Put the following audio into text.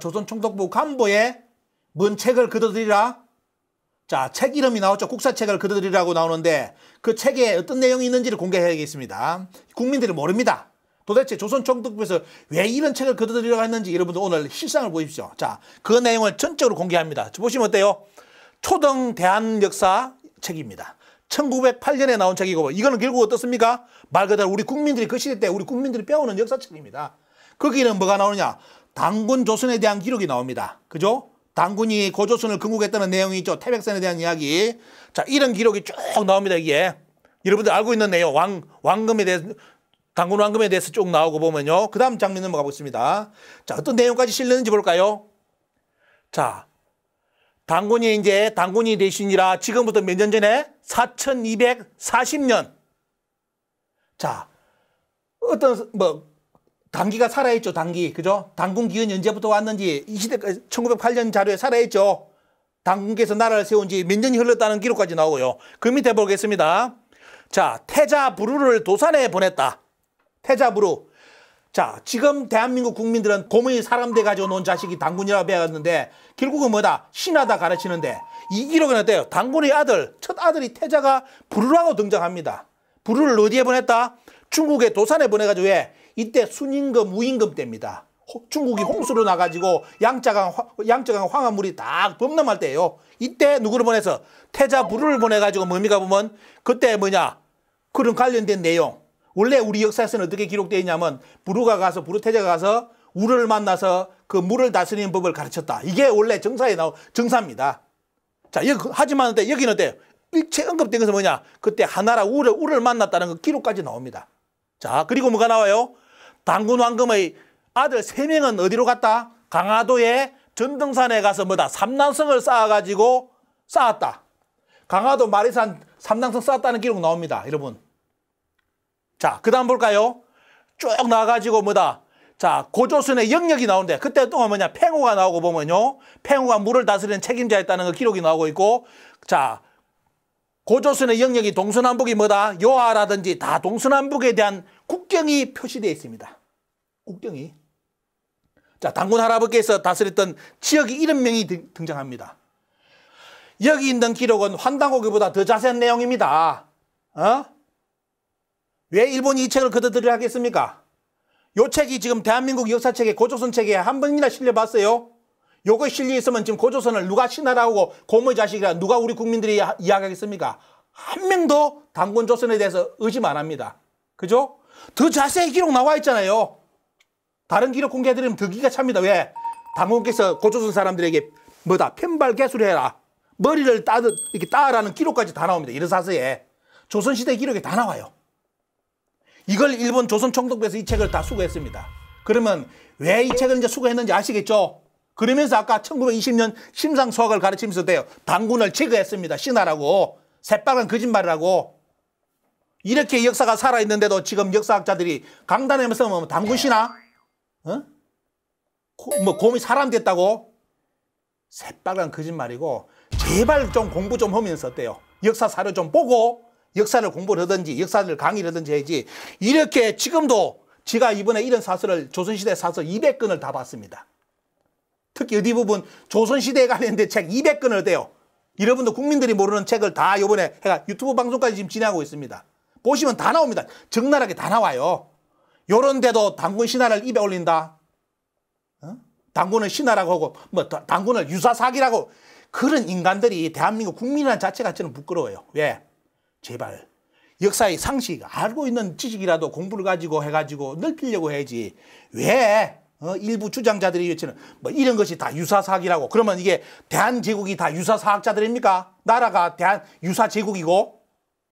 조선총독부 간부의 문 책을 그어들이라 자, 책 이름이 나왔죠. 국사책을 그어들이라고 나오는데 그 책에 어떤 내용이 있는지를 공개해야겠습니다. 국민들이 모릅니다. 도대체 조선총독부에서 왜 이런 책을 그어들이라고 했는지 여러분들 오늘 실상을 보십시오. 자, 그 내용을 전적으로 공개합니다. 보시면 어때요? 초등 대한 역사 책입니다. 1908년에 나온 책이고 이거는 결국 어떻습니까? 말 그대로 우리 국민들이 그 시대 때 우리 국민들이 배우는 역사책입니다. 거기는 뭐가 나오느냐? 당군 조선에 대한 기록이 나옵니다. 그죠? 당군이 고조선을 근국했다는 내용이 있죠. 태백산에 대한 이야기. 자, 이런 기록이 쭉 나옵니다, 이게. 여러분들 알고 있는 내용, 왕, 왕금에 대해서, 당군 왕금에 대해서 쭉 나오고 보면요. 그 다음 장면 넘어가 보겠습니다. 자, 어떤 내용까지 실렸는지 볼까요? 자, 당군이 이제 당군이 되신이라 지금부터 몇 년 전에? 4240년. 자, 어떤, 뭐, 단기가 살아있죠, 단기. 그죠? 단군 기운이 언제부터 왔는지, 이 시대, 1908년 자료에 살아있죠. 당군께서 나라를 세운 지 몇 년이 흘렀다는 기록까지 나오고요. 그 밑에 보겠습니다. 자, 태자부루를 도산에 보냈다. 태자부루. 자, 지금 대한민국 국민들은 고문이 사람돼 가지고 놓은 자식이 당군이라고 배웠는데 결국은 뭐다? 신하다 가르치는데 이 기록은 어때요? 당군의 아들, 첫 아들이 태자가 부루라고 등장합니다. 부루를 어디에 보냈다? 중국의 도산에 보내가지고 왜? 이때 순임금, 무임금 때입니다. 중국이 홍수로 나가지고 양자강, 양자강 황화물이 다 범람할 때예요. 이때 누구를 보내서 태자 부를 보내가지고 뭡니까 보면 그때 뭐냐 그런 관련된 내용. 원래 우리 역사에서는 어떻게 기록되어 있냐면 부르가 가서 부르 태자가 가서 우를 만나서 그 물을 다스리는 법을 가르쳤다. 이게 원래 정사에 나온 정사입니다. 자, 여기, 하지만 여기는 어때요? 일체 언급된 것은 뭐냐? 그때 하나라 우를, 우를 만났다는 그 기록까지 나옵니다. 자, 그리고 뭐가 나와요? 당군 왕금의 아들 세명은 어디로 갔다? 강화도의 전등산에 가서 뭐다? 삼남성을 쌓아가지고 쌓았다. 강화도 마리산 삼남성 쌓았다는 기록 나옵니다. 여러분. 자, 그 다음 볼까요? 쭉 나와가지고 뭐다? 자, 고조선의 영역이 나오는데 그때 또 뭐냐? 팽호가 나오고 보면요. 팽호가 물을 다스리는 책임자였다는 그 기록이 나오고 있고 자, 고조선의 영역이 동서남북이 뭐다? 요하라든지 다 동서남북에 대한 국경이 표시되어 있습니다. 국경이. 자, 당군 할아버지께서 다스렸던 지역이 이름명이 등장합니다. 여기 있는 기록은 환당고기보다 더 자세한 내용입니다. 어? 왜 일본이 이 책을 그들들이 하겠습니까? 요 책이 지금 대한민국 역사책에 고조선 책에 한 번이나 실려봤어요. 요거 실리 있으면 지금 고조선을 누가 신하라고 고모의 자식이라 누가 우리 국민들이 이야기하겠습니까? 한 명도 당군 조선에 대해서 의심 안 합니다. 그죠? 더 자세히 기록 나와 있잖아요. 다른 기록 공개해드리면 더 기가 찹니다. 왜? 당군께서 고조선 사람들에게 뭐다 편발 개수해라 머리를 따 이렇게 따라는 기록까지 다 나옵니다. 이런 사서에 조선시대 기록에 다 나와요. 이걸 일본 조선총독부에서 이 책을 다수고했습니다 그러면 왜 이 책을 이제 수고했는지 아시겠죠? 그러면서 아까 1920년 심상 수학을 가르치면서 돼요. 반군을 제거했습니다. 신하라고. 새빨간 거짓말이라고. 이렇게 역사가 살아있는데도 지금 역사학자들이 강단에서 뭐 단군 신하? 어? 고, 뭐 곰이 사람 됐다고? 새빨간 거짓말이고 제발 좀 공부 좀 하면서 어때요? 역사 사료 좀 보고 역사를 공부를 하든지 역사를 강의를 하든지 해야지 이렇게 지금도 제가 이번에 이런 사설을 조선시대 사설 200건을 다 봤습니다. 특히 어디 부분 조선시대에 관련된 책 200권을 떼요. 여러분도 국민들이 모르는 책을 다 요번에 해가 유튜브 방송까지 지금 진행하고 있습니다. 보시면 다 나옵니다. 적나라하게 다 나와요. 요런데도 당군 신화를 입에 올린다. 어? 당군을 신화라고 하고 뭐 당군을 유사사기라고 그런 인간들이 대한민국 국민이라는 자체가 저는 부끄러워요. 왜? 제발 역사의 상식 알고 있는 지식이라도 공부를 가지고 해가지고 넓히려고 해야지. 왜 어, 일부 주장자들의 외치는 뭐 이런 것이 다 유사사학이라고 그러면 이게 대한제국이 다 유사사학자들입니까? 나라가 대한 유사제국이고